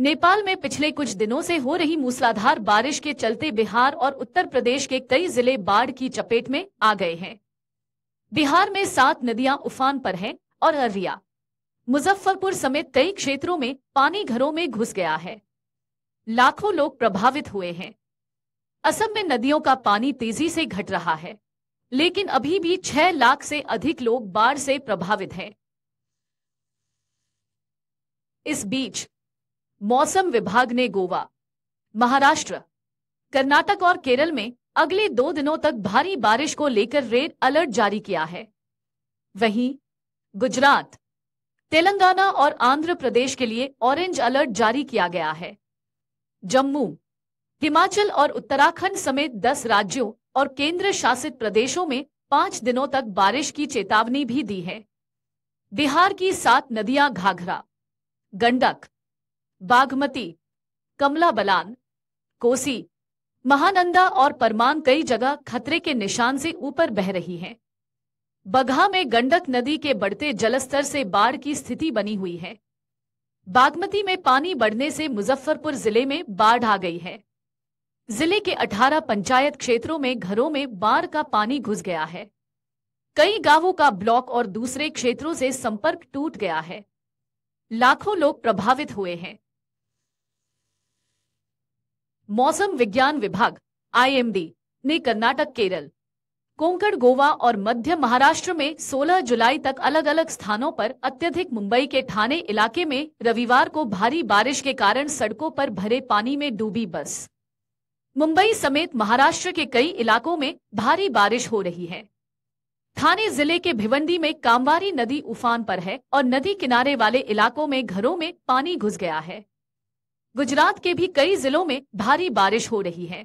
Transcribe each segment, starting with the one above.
नेपाल में पिछले कुछ दिनों से हो रही मूसलाधार बारिश के चलते बिहार और उत्तर प्रदेश के कई जिले बाढ़ की चपेट में आ गए हैं बिहार में सात नदियां उफान पर हैं और अररिया मुजफ्फरपुर समेत कई क्षेत्रों में पानी घरों में घुस गया है लाखों लोग प्रभावित हुए हैं असम में नदियों का पानी तेजी से घट रहा है लेकिन अभी भी छह लाख से अधिक लोग बाढ़ से प्रभावित हैं इस बीच मौसम विभाग ने गोवा महाराष्ट्र कर्नाटक और केरल में अगले दो दिनों तक भारी बारिश को लेकर रेड अलर्ट जारी किया है वहीं गुजरात तेलंगाना और आंध्र प्रदेश के लिए ऑरेंज अलर्ट जारी किया गया है जम्मू हिमाचल और उत्तराखंड समेत 10 राज्यों और केंद्र शासित प्रदेशों में पांच दिनों तक बारिश की चेतावनी भी दी है बिहार की सात नदियां घाघरा गंडक बागमती कमला बलान कोसी महानंदा और परमान कई जगह खतरे के निशान से ऊपर बह रही हैं। बगहा में गंडक नदी के बढ़ते जलस्तर से बाढ़ की स्थिति बनी हुई है बागमती में पानी बढ़ने से मुजफ्फरपुर जिले में बाढ़ आ गई है जिले के 18 पंचायत क्षेत्रों में घरों में बाढ़ का पानी घुस गया है कई गांवों का ब्लॉक और दूसरे क्षेत्रों से संपर्क टूट गया है लाखों लोग प्रभावित हुए हैं मौसम विज्ञान विभाग आईएमडी ने कर्नाटक केरल कोंकण गोवा और मध्य महाराष्ट्र में 16 जुलाई तक अलग अलग स्थानों पर अत्यधिक मुंबई के ठाणे इलाके में रविवार को भारी बारिश के कारण सड़कों पर भरे पानी में डूबी बस मुंबई समेत महाराष्ट्र के कई इलाकों में भारी बारिश हो रही है थाने जिले के भिवंडी में कामवारी नदी उफान पर है और नदी किनारे वाले इलाकों में घरों में पानी घुस गया है गुजरात के भी कई जिलों में भारी बारिश हो रही है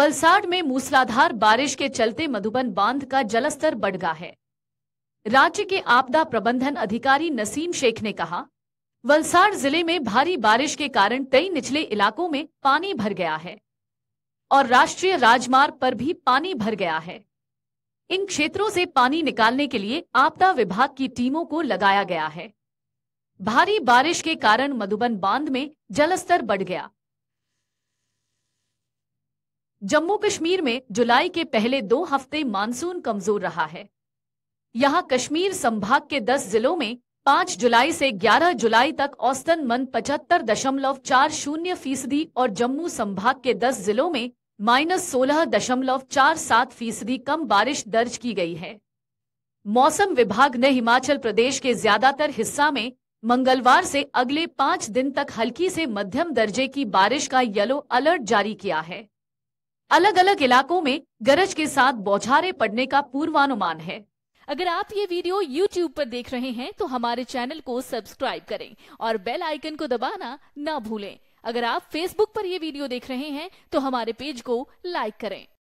वलसाड में मूसलाधार बारिश के चलते मधुबन बांध का जलस्तर बढ़ गया है राज्य के आपदा प्रबंधन अधिकारी नसीम शेख ने कहा वलसाड़ जिले में भारी बारिश के कारण कई निचले इलाकों में पानी भर गया है और राष्ट्रीय राजमार्ग पर भी पानी भर गया है इन क्षेत्रों से पानी निकालने के लिए आपदा विभाग की टीमों को लगाया गया है भारी बारिश के कारण मधुबन बांध में जलस्तर बढ़ गया जम्मू कश्मीर में जुलाई के पहले दो हफ्ते मानसून कमजोर रहा है यहां कश्मीर संभाग के 10 जिलों में 5 जुलाई से 11 जुलाई तक औसतन मन पचहत्तर दशमलव चार शून्य फीसदी और जम्मू संभाग के 10 जिलों में माइनस सोलह दशमलव चार सात फीसदी कम बारिश दर्ज की गई है मौसम विभाग ने हिमाचल प्रदेश के ज्यादातर हिस्सा में मंगलवार से अगले पांच दिन तक हल्की से मध्यम दर्जे की बारिश का येलो अलर्ट जारी किया है अलग अलग इलाकों में गरज के साथ बौछारे पड़ने का पूर्वानुमान है अगर आप ये वीडियो YouTube पर देख रहे हैं तो हमारे चैनल को सब्सक्राइब करें और बेल आइकन को दबाना ना भूलें अगर आप Facebook पर ये वीडियो देख रहे हैं तो हमारे पेज को लाइक करें